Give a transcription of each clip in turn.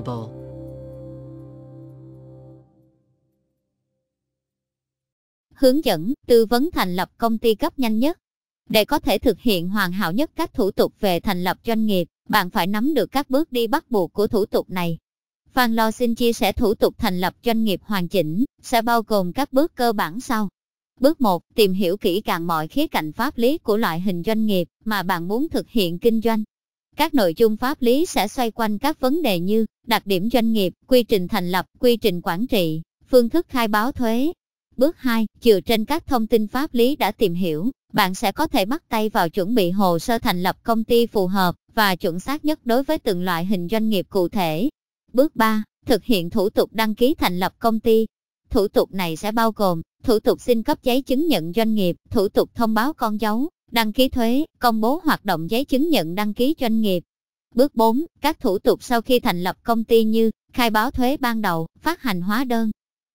possible. Hướng dẫn, tư vấn thành lập công ty cấp nhanh nhất. Để có thể thực hiện hoàn hảo nhất các thủ tục về thành lập doanh nghiệp, bạn phải nắm được các bước đi bắt buộc của thủ tục này. Phan Lo xin chia sẻ thủ tục thành lập doanh nghiệp hoàn chỉnh, sẽ bao gồm các bước cơ bản sau. Bước 1. Tìm hiểu kỹ càng mọi khía cạnh pháp lý của loại hình doanh nghiệp mà bạn muốn thực hiện kinh doanh. Các nội dung pháp lý sẽ xoay quanh các vấn đề như đặc điểm doanh nghiệp, quy trình thành lập, quy trình quản trị, phương thức khai báo thuế. Bước 2, dựa trên các thông tin pháp lý đã tìm hiểu, bạn sẽ có thể bắt tay vào chuẩn bị hồ sơ thành lập công ty phù hợp và chuẩn xác nhất đối với từng loại hình doanh nghiệp cụ thể. Bước 3, thực hiện thủ tục đăng ký thành lập công ty. Thủ tục này sẽ bao gồm thủ tục xin cấp giấy chứng nhận doanh nghiệp, thủ tục thông báo con dấu, Đăng ký thuế, công bố hoạt động giấy chứng nhận đăng ký doanh nghiệp. Bước 4. Các thủ tục sau khi thành lập công ty như khai báo thuế ban đầu, phát hành hóa đơn.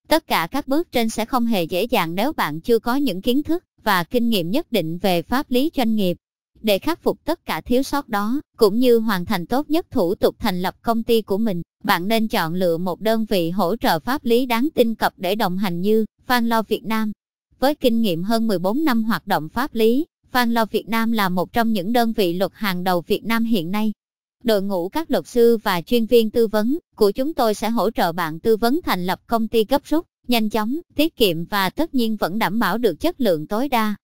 Tất cả các bước trên sẽ không hề dễ dàng nếu bạn chưa có những kiến thức và kinh nghiệm nhất định về pháp lý doanh nghiệp. Để khắc phục tất cả thiếu sót đó, cũng như hoàn thành tốt nhất thủ tục thành lập công ty của mình, bạn nên chọn lựa một đơn vị hỗ trợ pháp lý đáng tin cập để đồng hành như Phan Lo Việt Nam. Với kinh nghiệm hơn 14 năm hoạt động pháp lý, Phan Lo Việt Nam là một trong những đơn vị luật hàng đầu Việt Nam hiện nay. Đội ngũ các luật sư và chuyên viên tư vấn của chúng tôi sẽ hỗ trợ bạn tư vấn thành lập công ty gấp rút, nhanh chóng, tiết kiệm và tất nhiên vẫn đảm bảo được chất lượng tối đa.